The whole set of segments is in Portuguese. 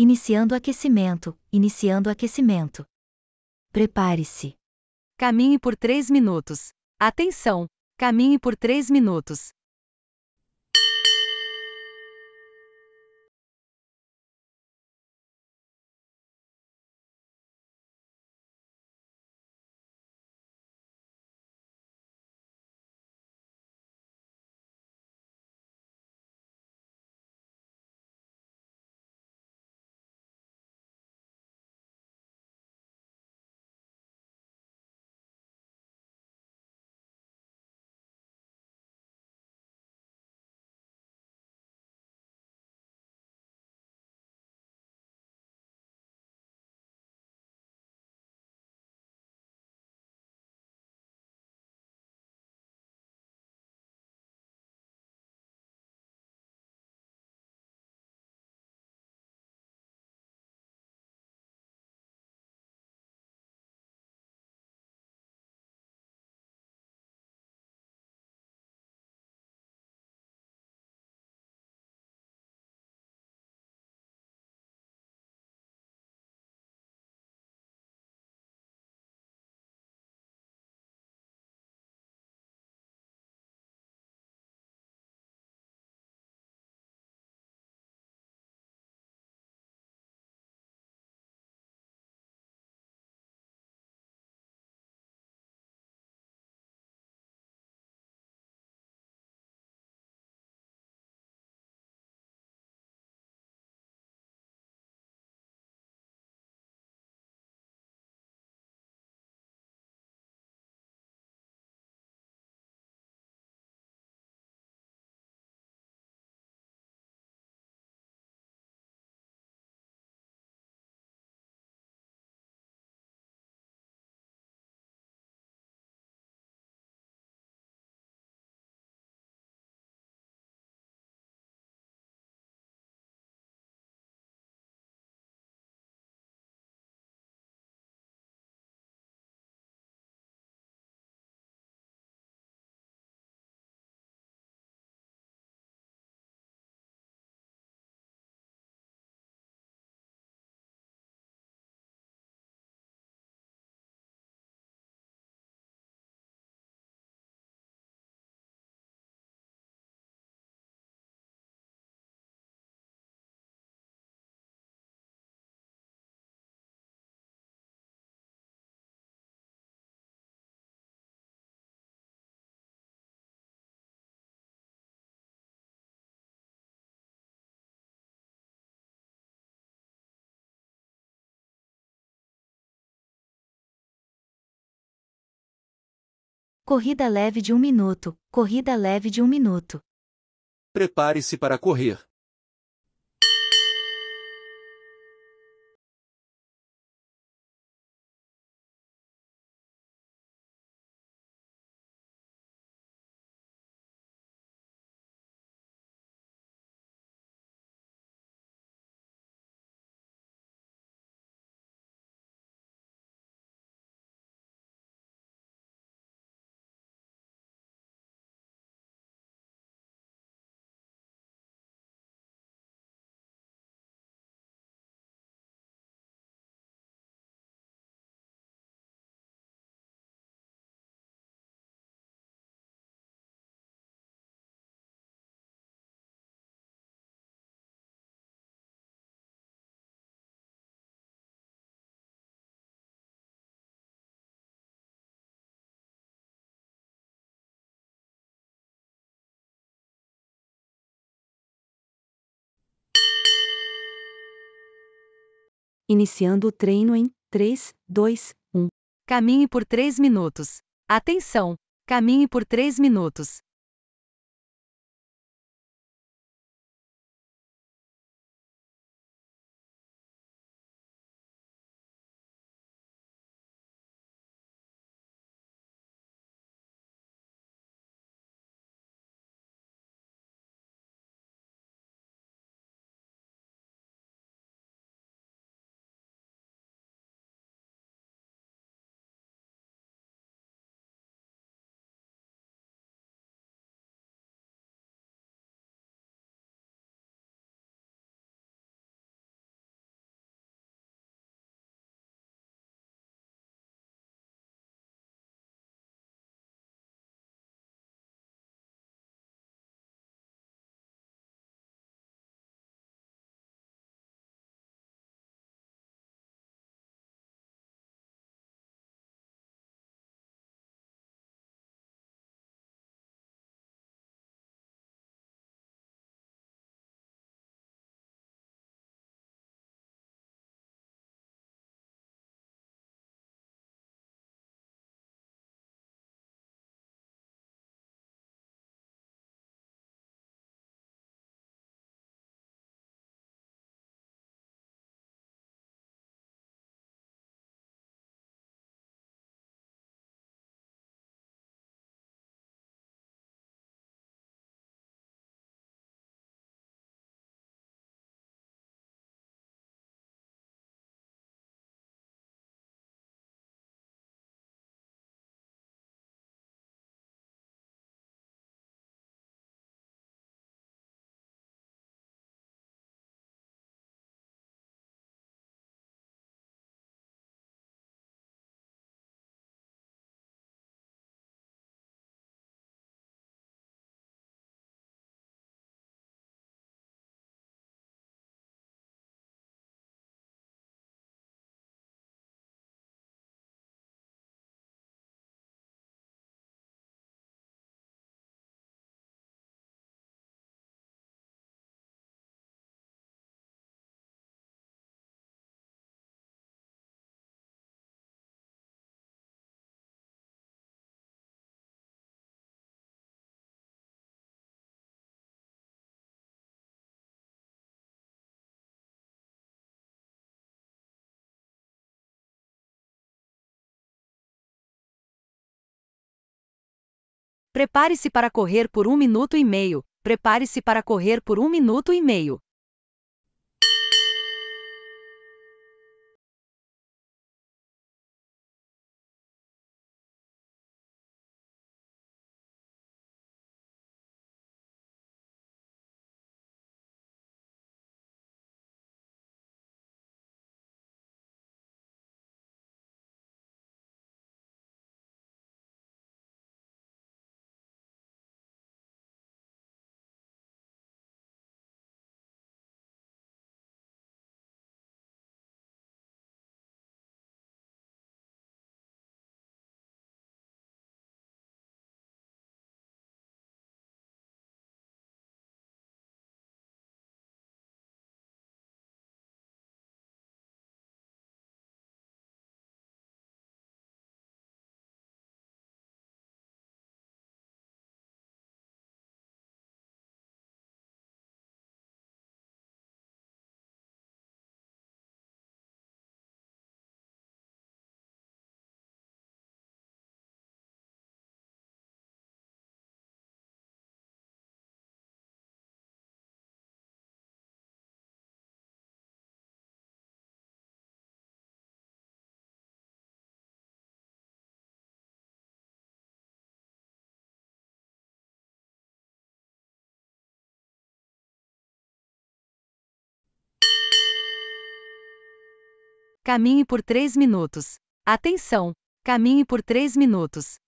Iniciando aquecimento, iniciando aquecimento. Prepare-se. Caminhe por 3 minutos. Atenção! Caminhe por 3 minutos. Corrida leve de um minuto, corrida leve de um minuto. Prepare-se para correr. Iniciando o treino em 3, 2, 1. Caminhe por 3 minutos. Atenção! Caminhe por 3 minutos. Prepare-se para correr por um minuto e meio. Prepare-se para correr por um minuto e meio. Caminhe por 3 minutos. Atenção! Caminhe por 3 minutos.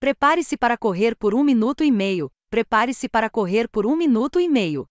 Prepare-se para correr por um minuto e meio. Prepare-se para correr por um minuto e meio.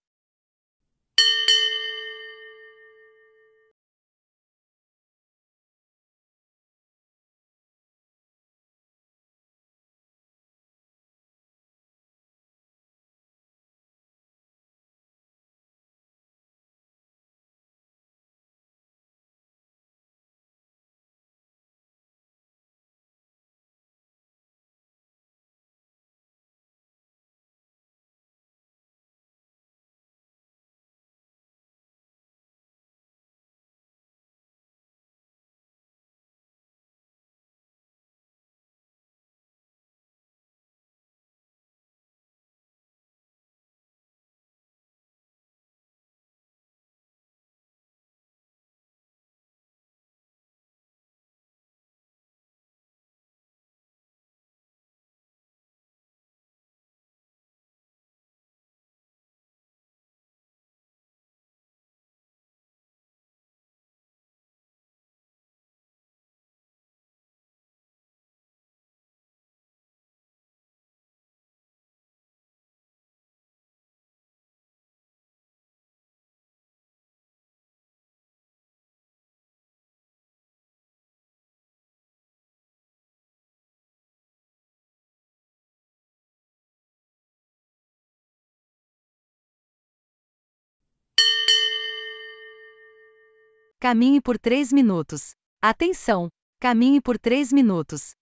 Caminhe por 3 minutos. Atenção! Caminhe por 3 minutos.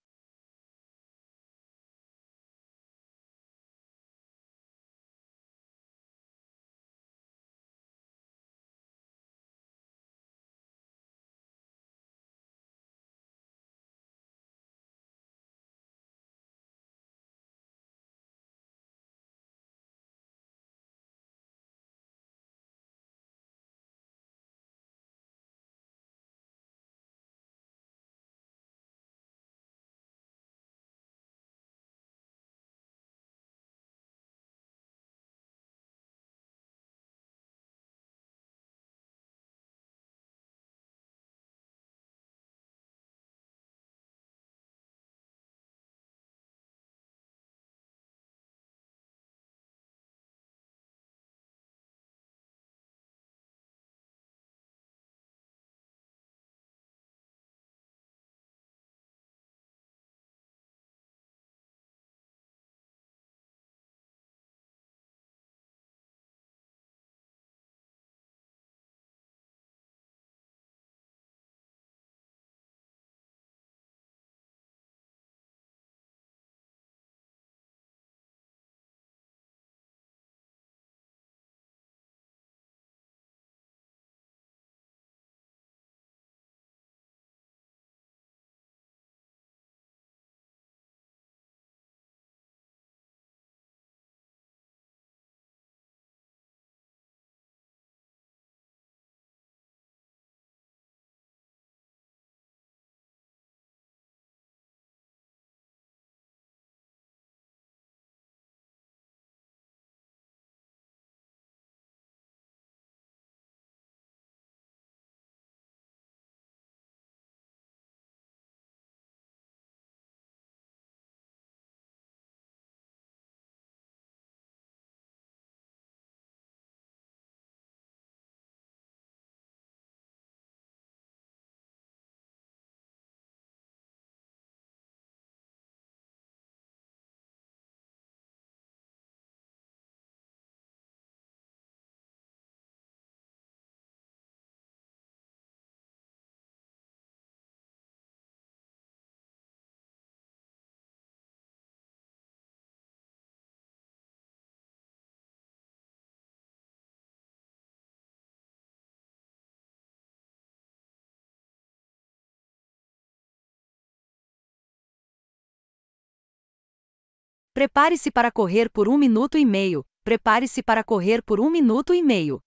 Prepare-se para correr por um minuto e meio. Prepare-se para correr por um minuto e meio.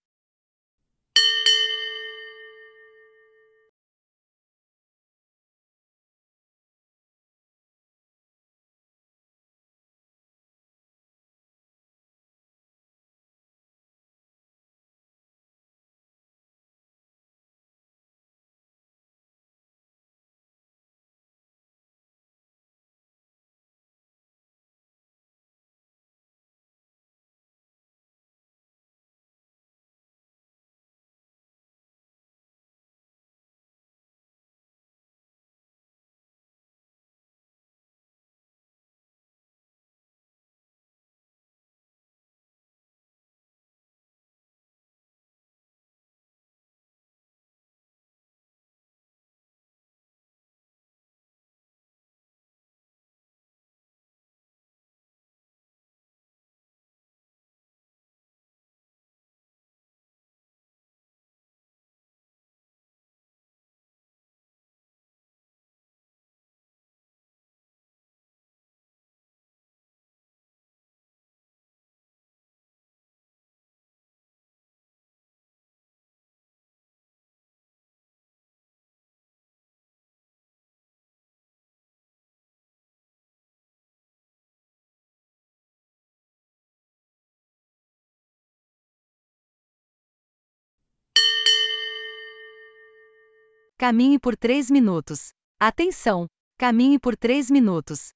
Caminhe por 3 minutos. Atenção! Caminhe por 3 minutos.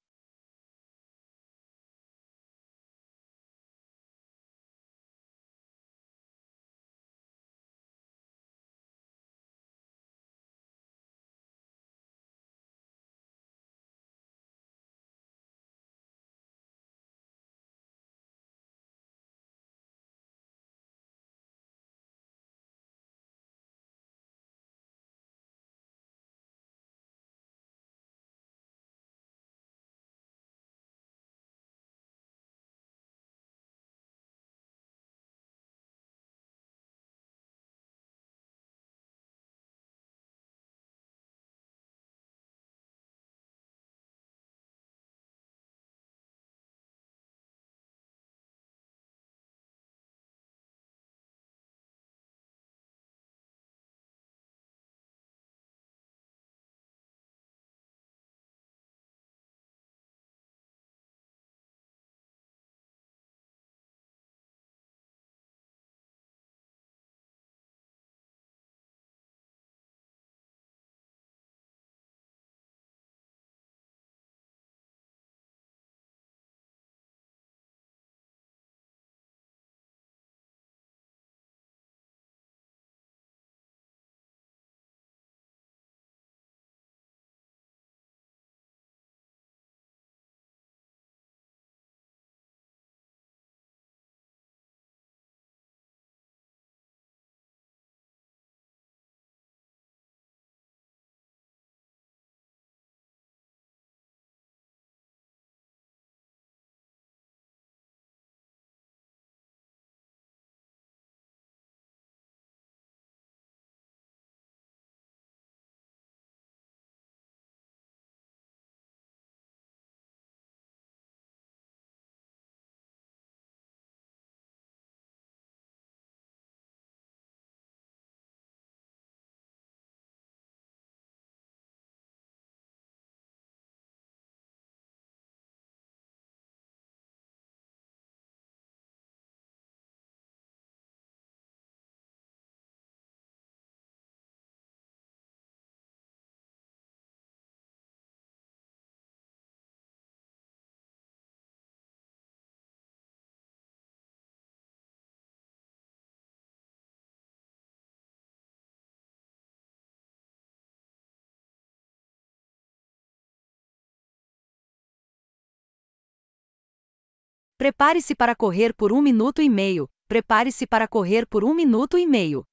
Prepare-se para correr por um minuto e meio. Prepare-se para correr por um minuto e meio.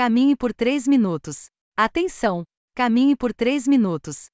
Caminhe por 3 minutos. Atenção! Caminhe por 3 minutos.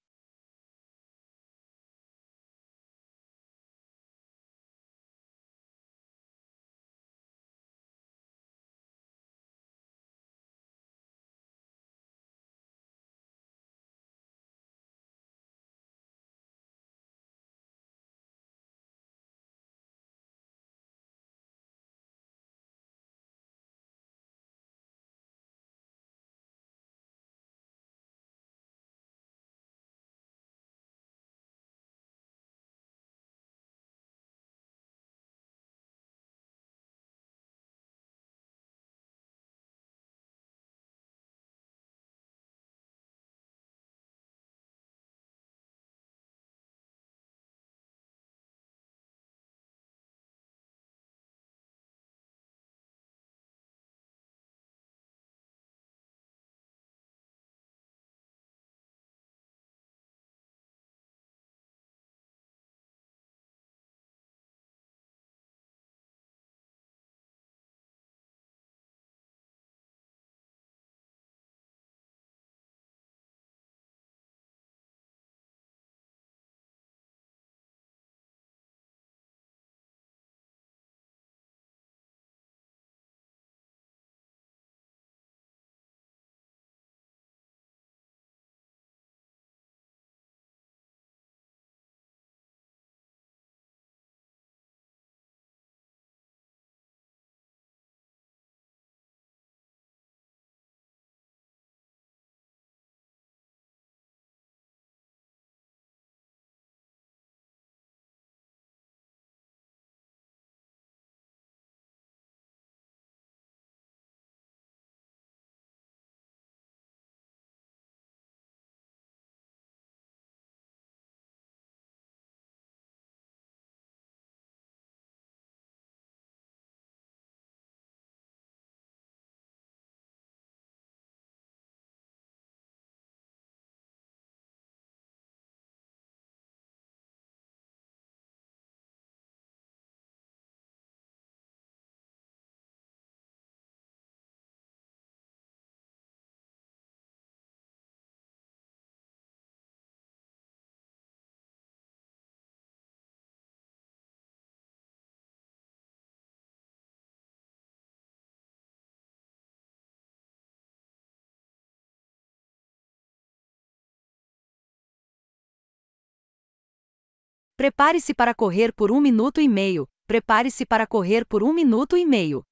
Prepare-se para correr por um minuto e meio. Prepare-se para correr por um minuto e meio.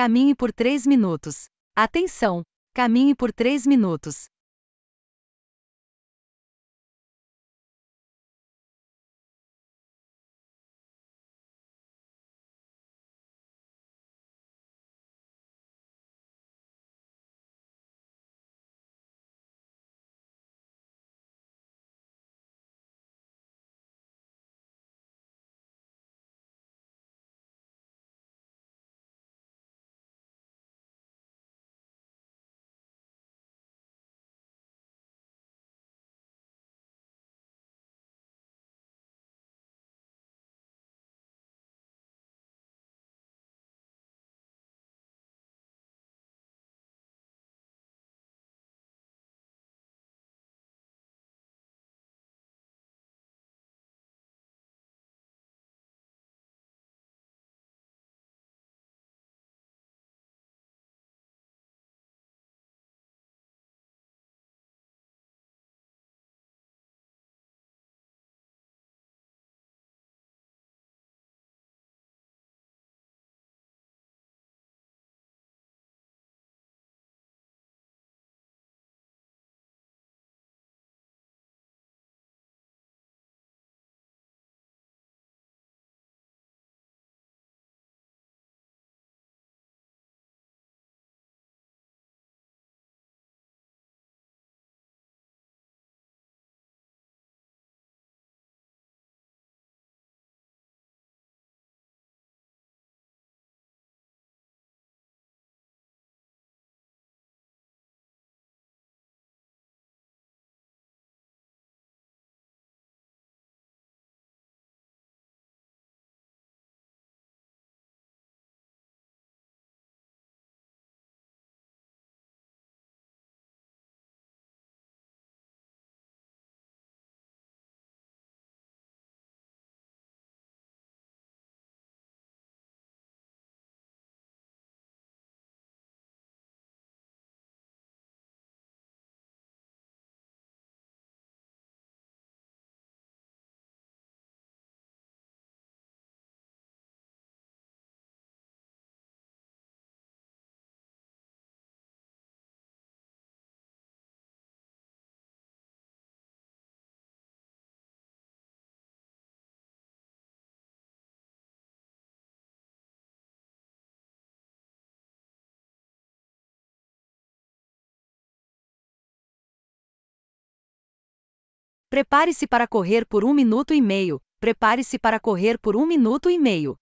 Caminhe por 3 minutos. Atenção! Caminhe por 3 minutos. Prepare-se para correr por um minuto e meio. Prepare-se para correr por um minuto e meio.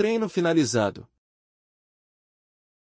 treino finalizado,